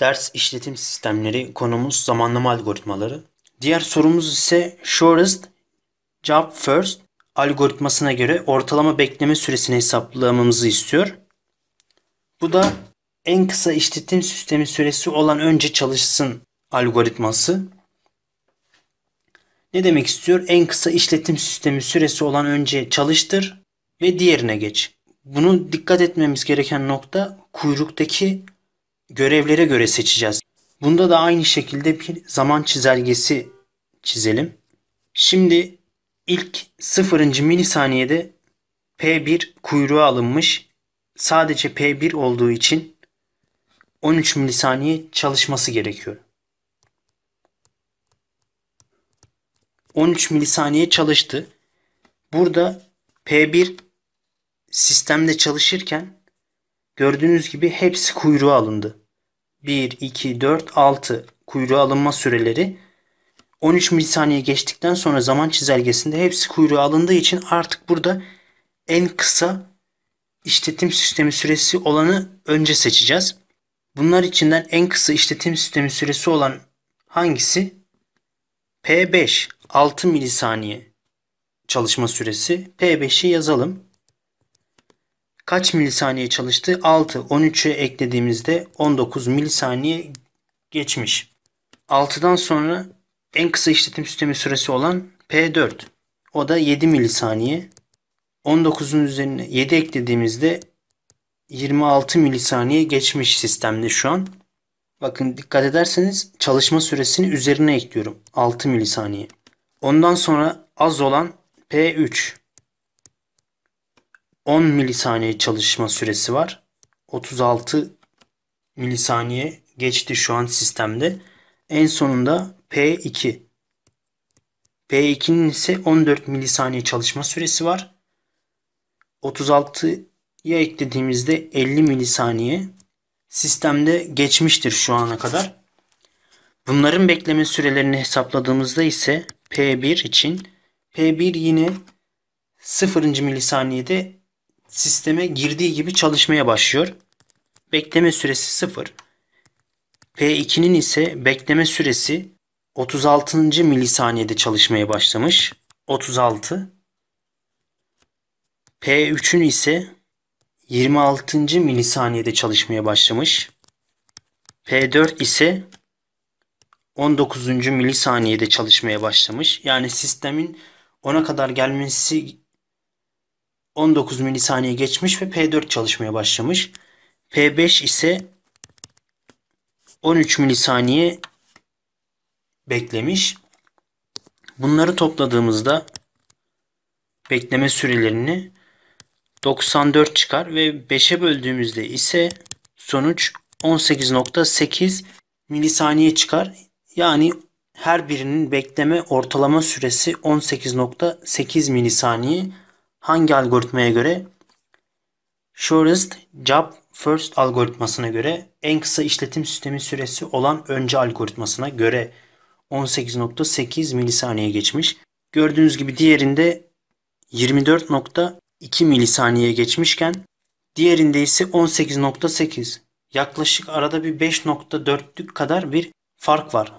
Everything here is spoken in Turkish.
ders işletim sistemleri konumuz zamanlama algoritmaları. Diğer sorumuz ise shortest job first algoritmasına göre ortalama bekleme süresini hesaplamamızı istiyor. Bu da en kısa işletim sistemi süresi olan önce çalışsın algoritması. Ne demek istiyor? En kısa işletim sistemi süresi olan önce çalıştır ve diğerine geç. bunu dikkat etmemiz gereken nokta kuyruktaki görevlere göre seçeceğiz. Bunda da aynı şekilde bir zaman çizelgesi çizelim. Şimdi ilk 0. milisaniyede P1 kuyruğu alınmış. Sadece P1 olduğu için 13 milisaniye çalışması gerekiyor. 13 milisaniye çalıştı. Burada P1 sistemde çalışırken Gördüğünüz gibi hepsi kuyruğa alındı. 1, 2, 4, 6 kuyruğa alınma süreleri 13 milisaniye geçtikten sonra zaman çizelgesinde hepsi kuyruğa alındığı için artık burada en kısa işletim sistemi süresi olanı önce seçeceğiz. Bunlar içinden en kısa işletim sistemi süresi olan hangisi? P5 6 milisaniye çalışma süresi. P5'i yazalım kaç milisaniye çalıştı? 6. 13'ü eklediğimizde 19 milisaniye geçmiş. 6'dan sonra en kısa işletim sistemi süresi olan P4. O da 7 milisaniye. 19'un üzerine 7 eklediğimizde 26 milisaniye geçmiş sistemde şu an. Bakın dikkat ederseniz çalışma süresini üzerine ekliyorum. 6 milisaniye. Ondan sonra az olan P3. 10 milisaniye çalışma süresi var. 36 milisaniye geçti şu an sistemde. En sonunda P2. P2'nin ise 14 milisaniye çalışma süresi var. 36'ya eklediğimizde 50 milisaniye sistemde geçmiştir şu ana kadar. Bunların bekleme sürelerini hesapladığımızda ise P1 için P1 yine 0. milisaniyede sisteme girdiği gibi çalışmaya başlıyor. Bekleme süresi 0. P2'nin ise bekleme süresi 36. milisaniyede çalışmaya başlamış. 36. P3'ün ise 26. milisaniyede çalışmaya başlamış. P4 ise 19. milisaniyede çalışmaya başlamış. Yani sistemin ona kadar gelmesi 19 milisaniye geçmiş ve P4 çalışmaya başlamış. P5 ise 13 milisaniye beklemiş. Bunları topladığımızda bekleme sürelerini 94 çıkar ve 5'e böldüğümüzde ise sonuç 18.8 milisaniye çıkar. Yani her birinin bekleme ortalama süresi 18.8 milisaniye hangi algoritmaya göre? Shortest Job First algoritmasına göre en kısa işletim sistemi süresi olan önce algoritmasına göre 18.8 milisaniye geçmiş. Gördüğünüz gibi diğerinde 24.2 milisaniye geçmişken diğerinde ise 18.8. Yaklaşık arada bir 5.4'lük kadar bir fark var.